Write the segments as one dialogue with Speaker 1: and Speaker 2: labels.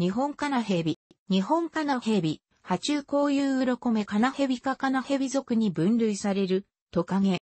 Speaker 1: 日本カナヘビ、日本カナヘビ、爬虫交有ウロコメカナヘビかカナヘビ属に分類されるトカゲ。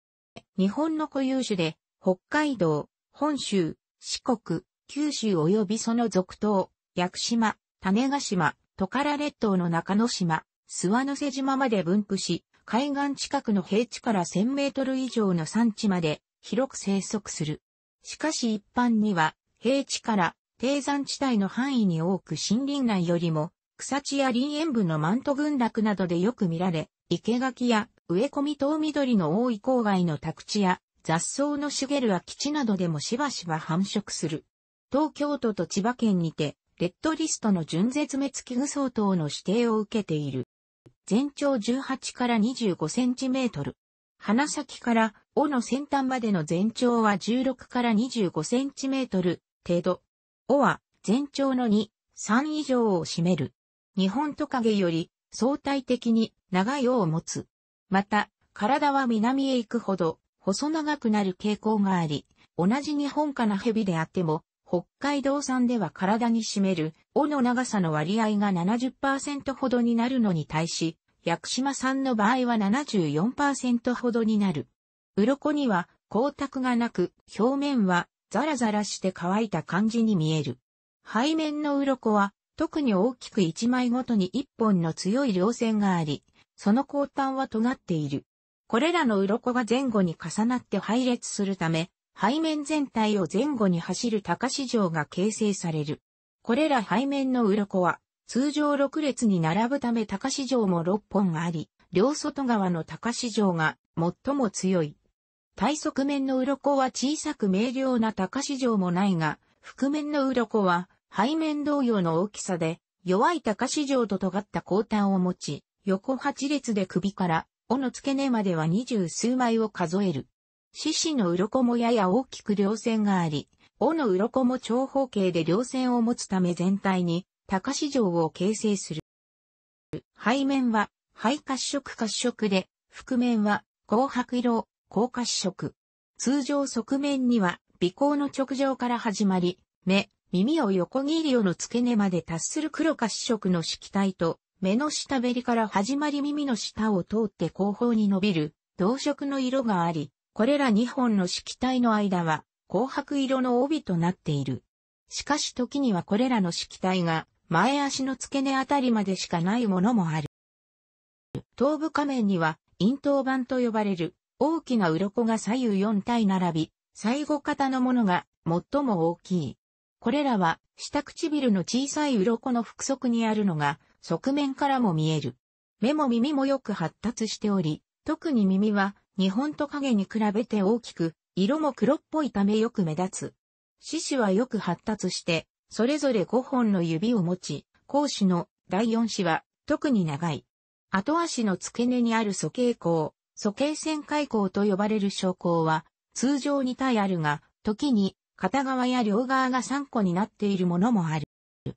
Speaker 1: 日本の固有種で、北海道、本州、四国、九州及びその続島、屋久島、種ヶ島、トカラ列島の中之島、諏訪の瀬島まで分布し、海岸近くの平地から1000メートル以上の山地まで広く生息する。しかし一般には、平地から低山地帯の範囲に多く森林内よりも、草地や林園部のマント群落などでよく見られ、生垣や植え込み等緑の多い郊外の宅地や雑草の茂る空き地などでもしばしば繁殖する。東京都と千葉県にて、レッドリストの純絶滅危惧相等の指定を受けている。全長18から25センチメートル。鼻先から尾の先端までの全長は16から25センチメートル程度。尾は全長の2、3以上を占める。日本トカゲより相対的に長い尾を持つ。また、体は南へ行くほど細長くなる傾向があり、同じ日本かな蛇であっても、北海道産では体に占める尾の長さの割合が70%ほどになるのに対し、屋久島産の場合は74%ほどになる。鱗には光沢がなく、表面はザラザラして乾いた感じに見える。背面の鱗は、特に大きく一枚ごとに一本の強い稜線があり、その後端は尖っている。これらの鱗が前後に重なって配列するため、背面全体を前後に走る高市場が形成される。これら背面の鱗は、通常6列に並ぶため高市場も6本あり、両外側の高市場が最も強い。体側面の鱗は小さく明瞭な高市場もないが、覆面の鱗は背面同様の大きさで、弱い高市場と尖った後端を持ち、横八列で首から、尾の付け根までは二十数枚を数える。獅子の鱗もやや大きく両線があり、尾の鱗も長方形で両線を持つため全体に高市場を形成する。背面は、肺褐色褐色で、覆面は、紅白色、硬化視色。通常側面には、鼻孔の直上から始まり、目、耳を横切りをの付け根まで達する黒化視色の色体と、目の下べりから始まり耳の下を通って後方に伸びる、同色の色があり、これら2本の色体の間は、紅白色の帯となっている。しかし時にはこれらの色体が、前足の付け根あたりまでしかないものもある。頭部仮面には、咽頭板と呼ばれる大きな鱗が左右4体並び、最後型のものが最も大きい。これらは下唇の小さい鱗の腹側にあるのが側面からも見える。目も耳もよく発達しており、特に耳は日本と影に比べて大きく、色も黒っぽいためよく目立つ。獅子はよく発達して、それぞれ5本の指を持ち、講師の第4子は特に長い。後足の付け根にある鼠径孔、素形線開口と呼ばれる症候は、通常2体あるが、時に、片側や両側が3個になっているものもある。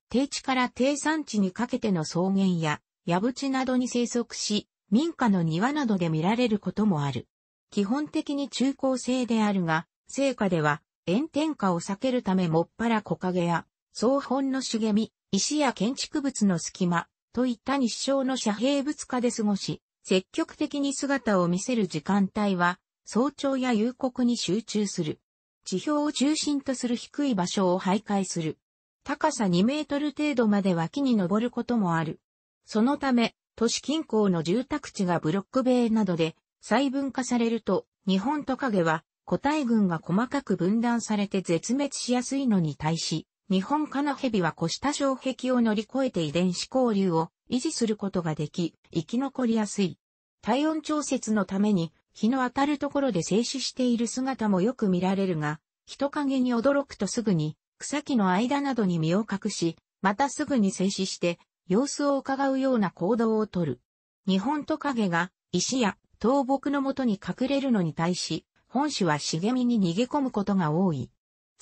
Speaker 1: 低地から低山地にかけての草原や、矢淵などに生息し、民家の庭などで見られることもある。基本的に中高生であるが、生家では炎天下を避けるためもっぱら木陰や草本の茂み、石や建築物の隙間といった日照の遮蔽物化で過ごし、積極的に姿を見せる時間帯は、早朝や夕刻に集中する。地表を中心とする低い場所を徘徊する。高さ2メートル程度まで脇に登ることもある。そのため、都市近郊の住宅地がブロック塀などで細分化されると、日本トカゲは個体群が細かく分断されて絶滅しやすいのに対し、日本カナヘビは越した障壁を乗り越えて遺伝子交流を維持することができ、生き残りやすい。体温調節のために日の当たるところで静止している姿もよく見られるが、人影に驚くとすぐに草木の間などに身を隠し、またすぐに静止して様子を伺うような行動をとる。日本トカゲが石や倒木のもとに隠れるのに対し、本種は茂みに逃げ込むことが多い。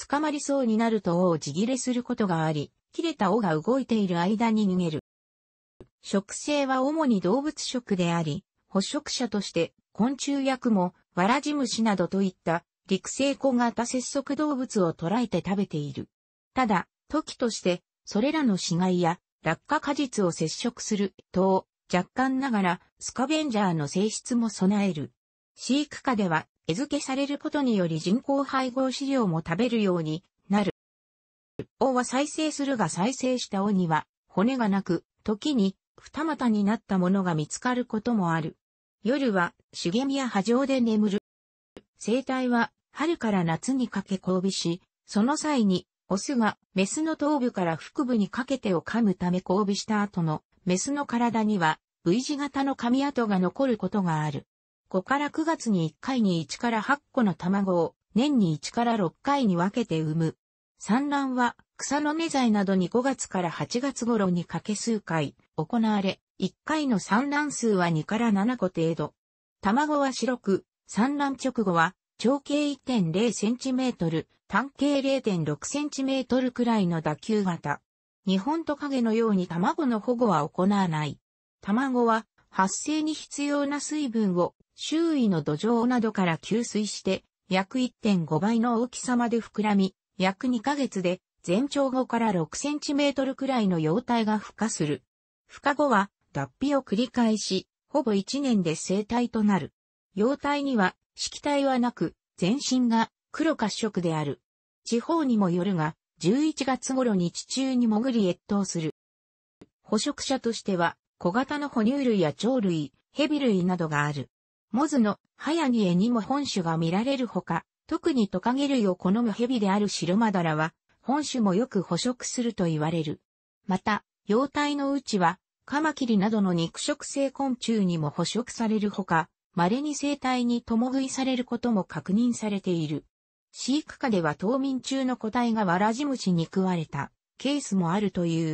Speaker 1: 捕まりそうになると尾を地切れすることがあり、切れた尾が動いている間に逃げる。食性は主に動物食であり、捕食者として昆虫役も、わらじ虫などといった陸生小型節足動物を捕らえて食べている。ただ、時としてそれらの死骸や落下果実を接触する等、若干ながらスカベンジャーの性質も備える。飼育下では餌付けされることにより人工配合飼料も食べるようになる。王は再生するが再生した尾には骨がなく、時に二股になったものが見つかることもある。夜は茂みや波状で眠る。生態は春から夏にかけ交尾し、その際にオスがメスの頭部から腹部にかけてを噛むため交尾した後のメスの体には V 字型の噛み跡が残ることがある。5から9月に1回に1から8個の卵を年に1から6回に分けて産む。産卵は草の根材などに5月から8月頃にかけ数回、行われ、1回の産卵数は2から7個程度。卵は白く、産卵直後は長径 1.0cm、単径 0.6cm くらいの打球型。日本トカゲのように卵の保護は行わない。卵は発生に必要な水分を周囲の土壌などから吸水して約1.5倍の大きさまで膨らみ、約2ヶ月で全長5から6センチメートルくらいの幼体が孵化する。孵化後は脱皮を繰り返し、ほぼ1年で生体となる。幼体には色体はなく、全身が黒褐色である。地方にもよるが、11月頃に地中に潜り越冬する。捕食者としては、小型の哺乳類や鳥類、蛇類などがある。モズのハヤニエにも本種が見られるほか、特にトカゲ類を好む蛇であるシルマダラは、本種もよく捕食すると言われる。また、幼体のうちは、カマキリなどの肉食性昆虫にも捕食されるほか、稀に生態に共食いされることも確認されている。飼育下では冬眠中の個体がわらじ虫に食われたケースもあるという。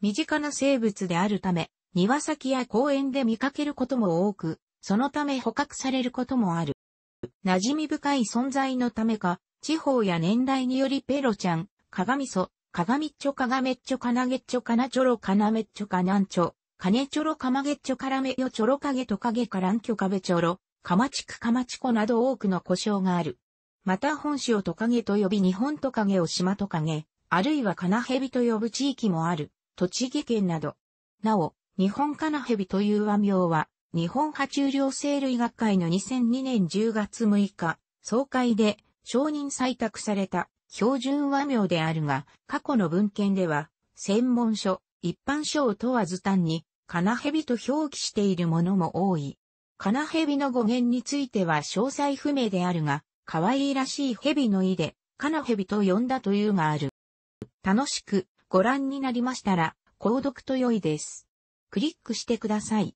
Speaker 1: 身近な生物であるため、庭先や公園で見かけることも多く、そのため捕獲されることもある。馴染み深い存在のためか、地方や年代によりペロちゃん、鏡噌、鏡っちょ鏡っちょ金げっちょ金ちょろ金めっちょかなんちょ、金ちょろかまげっちょからめよちょろかげとかげからんきょかべちょろ、かまちくかまちこなど多くの故障がある。また本州をトカゲと呼び日本トカゲを島トカゲ、あるいはカナヘビと呼ぶ地域もある、栃木県など。なお、日本カナヘビという和名は、日本爬虫両生類学会の2002年10月6日、総会で承認採択された。標準和名であるが、過去の文献では、専門書、一般書を問わず単に、カナヘビと表記しているものも多い。カナヘビの語源については詳細不明であるが、可愛らしいヘビの意で、カナヘビと呼んだというがある。楽しくご覧になりましたら、購読と良いです。クリックしてください。